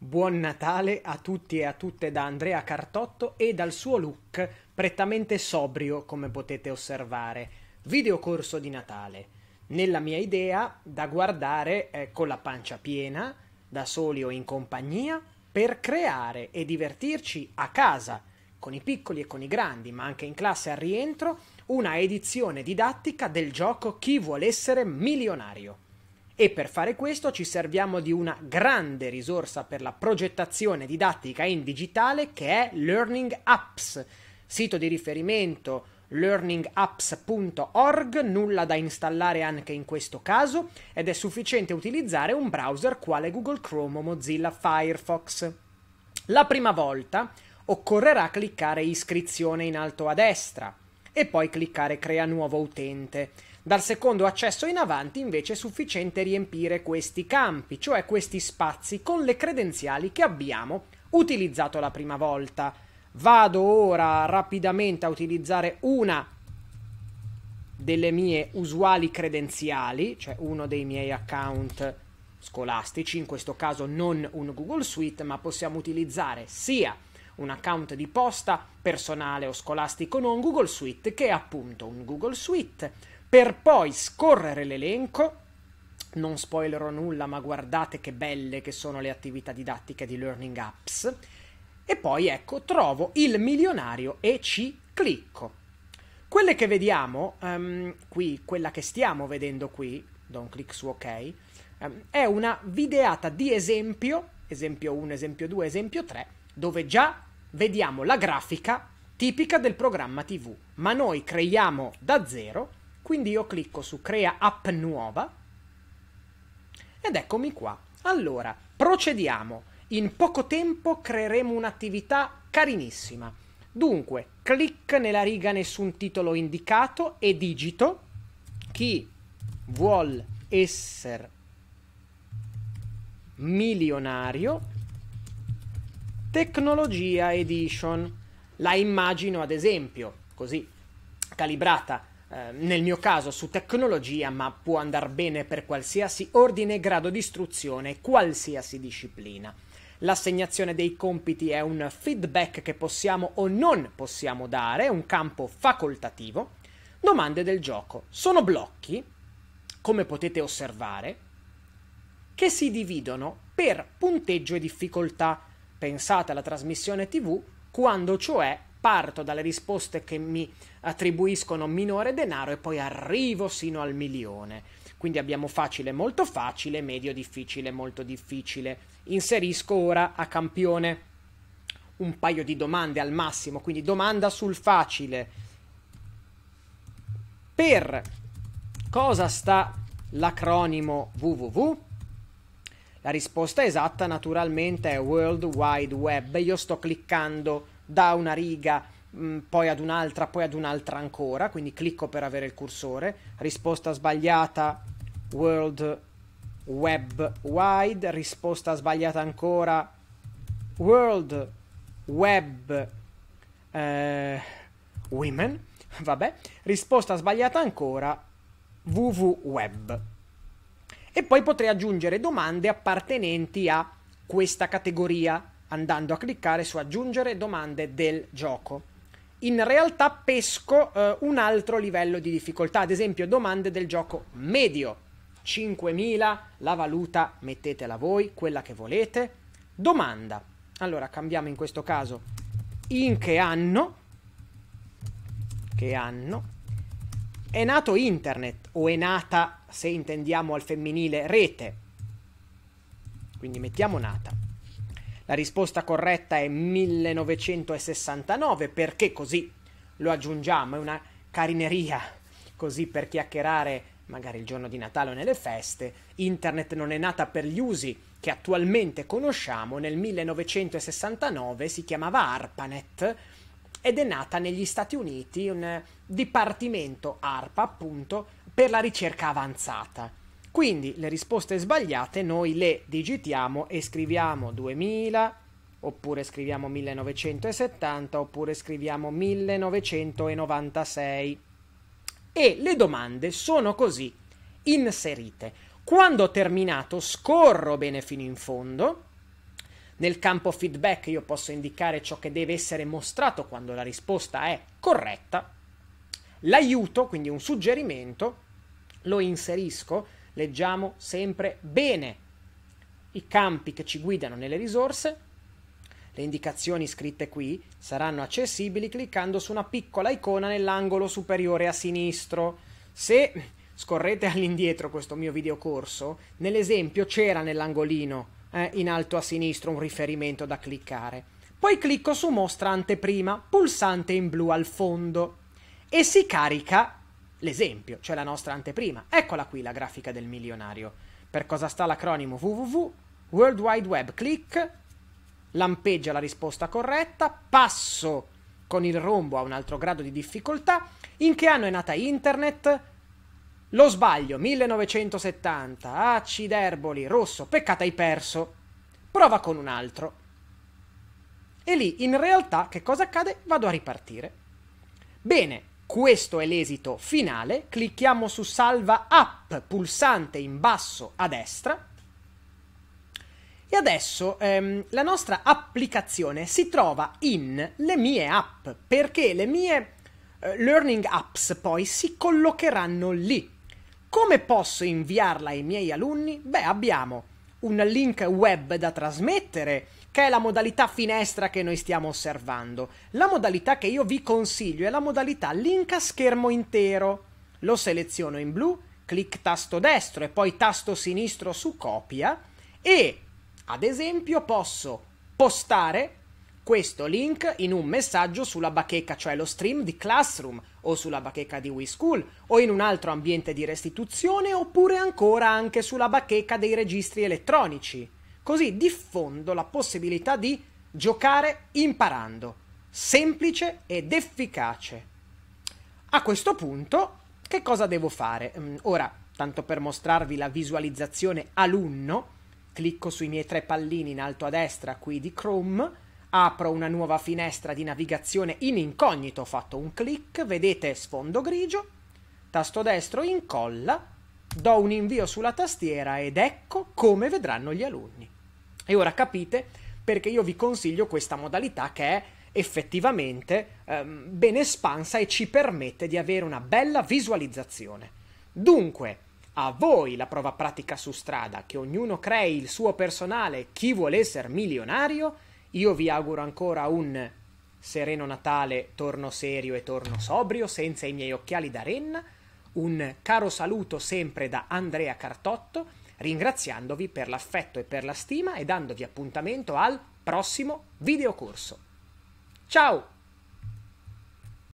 Buon Natale a tutti e a tutte da Andrea Cartotto e dal suo look prettamente sobrio, come potete osservare. Videocorso di Natale. Nella mia idea, da guardare eh, con la pancia piena, da soli o in compagnia, per creare e divertirci a casa, con i piccoli e con i grandi, ma anche in classe al rientro, una edizione didattica del gioco Chi vuole essere milionario e per fare questo ci serviamo di una grande risorsa per la progettazione didattica in digitale che è Learning Apps, sito di riferimento learningapps.org, nulla da installare anche in questo caso, ed è sufficiente utilizzare un browser quale Google Chrome o Mozilla Firefox. La prima volta occorrerà cliccare iscrizione in alto a destra e poi cliccare crea nuovo utente dal secondo accesso in avanti invece è sufficiente riempire questi campi, cioè questi spazi, con le credenziali che abbiamo utilizzato la prima volta. Vado ora rapidamente a utilizzare una delle mie usuali credenziali, cioè uno dei miei account scolastici, in questo caso non un Google Suite, ma possiamo utilizzare sia un account di posta personale o scolastico non Google Suite che appunto un Google Suite per poi scorrere l'elenco. Non spoilerò nulla, ma guardate che belle che sono le attività didattiche di Learning Apps. E poi ecco, trovo il milionario e ci clicco. Quelle che vediamo um, qui, quella che stiamo vedendo qui, do un clic su ok, um, è una videata di esempio, esempio 1, esempio 2, esempio 3, dove già vediamo la grafica tipica del programma TV, ma noi creiamo da zero quindi io clicco su crea app nuova ed eccomi qua. Allora, procediamo. In poco tempo creeremo un'attività carinissima. Dunque, clicca nella riga nessun titolo indicato e digito chi vuol essere milionario tecnologia edition. La immagino ad esempio, così calibrata Ehm, nel mio caso su tecnologia, ma può andare bene per qualsiasi ordine e grado di istruzione, qualsiasi disciplina. L'assegnazione dei compiti è un feedback che possiamo o non possiamo dare, è un campo facoltativo. Domande del gioco. Sono blocchi, come potete osservare, che si dividono per punteggio e difficoltà. Pensate alla trasmissione TV quando cioè parto dalle risposte che mi attribuiscono minore denaro e poi arrivo sino al milione. Quindi abbiamo facile molto facile, medio difficile molto difficile. Inserisco ora a campione un paio di domande al massimo, quindi domanda sul facile. Per cosa sta l'acronimo www? La risposta esatta naturalmente è World Wide Web. Io sto cliccando da una riga mm, poi ad un'altra, poi ad un'altra ancora, quindi clicco per avere il cursore, risposta sbagliata, world web wide, risposta sbagliata ancora, world web eh, women, vabbè, risposta sbagliata ancora, www web. E poi potrei aggiungere domande appartenenti a questa categoria andando a cliccare su aggiungere domande del gioco. In realtà pesco eh, un altro livello di difficoltà, ad esempio domande del gioco medio. 5.000, la valuta mettetela voi, quella che volete. Domanda. Allora cambiamo in questo caso in che anno, che anno è nato internet o è nata, se intendiamo al femminile, rete. Quindi mettiamo nata. La risposta corretta è 1969 perché così lo aggiungiamo, è una carineria così per chiacchierare magari il giorno di Natale o nelle feste, internet non è nata per gli usi che attualmente conosciamo, nel 1969 si chiamava ARPANET ed è nata negli Stati Uniti un dipartimento ARPA appunto per la ricerca avanzata. Quindi le risposte sbagliate noi le digitiamo e scriviamo 2000, oppure scriviamo 1970, oppure scriviamo 1996. E le domande sono così inserite. Quando ho terminato scorro bene fino in fondo. Nel campo feedback io posso indicare ciò che deve essere mostrato quando la risposta è corretta. L'aiuto, quindi un suggerimento, lo inserisco leggiamo sempre bene i campi che ci guidano nelle risorse. Le indicazioni scritte qui saranno accessibili cliccando su una piccola icona nell'angolo superiore a sinistro. Se scorrete all'indietro questo mio videocorso, nell'esempio c'era nell'angolino eh, in alto a sinistro un riferimento da cliccare. Poi clicco su mostra anteprima, pulsante in blu al fondo e si carica l'esempio, cioè la nostra anteprima. Eccola qui la grafica del milionario. Per cosa sta l'acronimo www? World Wide Web, clic, lampeggia la risposta corretta, passo con il rombo a un altro grado di difficoltà, in che anno è nata internet? Lo sbaglio, 1970, acciderboli, rosso, peccato hai perso. Prova con un altro. E lì in realtà che cosa accade? Vado a ripartire. Bene, questo è l'esito finale, clicchiamo su salva app, pulsante in basso a destra e adesso ehm, la nostra applicazione si trova in le mie app, perché le mie eh, learning apps poi si collocheranno lì. Come posso inviarla ai miei alunni? Beh, abbiamo un link web da trasmettere, che è la modalità finestra che noi stiamo osservando. La modalità che io vi consiglio è la modalità link a schermo intero. Lo seleziono in blu, clic tasto destro e poi tasto sinistro su copia e ad esempio posso postare questo link in un messaggio sulla bacheca, cioè lo stream di Classroom o sulla bacheca di WeSchool o in un altro ambiente di restituzione oppure ancora anche sulla bacheca dei registri elettronici. Così diffondo la possibilità di giocare imparando, semplice ed efficace. A questo punto, che cosa devo fare? Mm, ora, tanto per mostrarvi la visualizzazione alunno, clicco sui miei tre pallini in alto a destra qui di Chrome, apro una nuova finestra di navigazione in incognito, ho fatto un clic, vedete sfondo grigio, tasto destro incolla, do un invio sulla tastiera ed ecco come vedranno gli alunni. E ora capite perché io vi consiglio questa modalità che è effettivamente ehm, ben espansa e ci permette di avere una bella visualizzazione. Dunque, a voi la prova pratica su strada, che ognuno crei il suo personale, chi vuole essere milionario, io vi auguro ancora un sereno Natale, torno serio e torno sobrio, senza i miei occhiali da renna, un caro saluto sempre da Andrea Cartotto ringraziandovi per l'affetto e per la stima e dandovi appuntamento al prossimo videocorso. Ciao!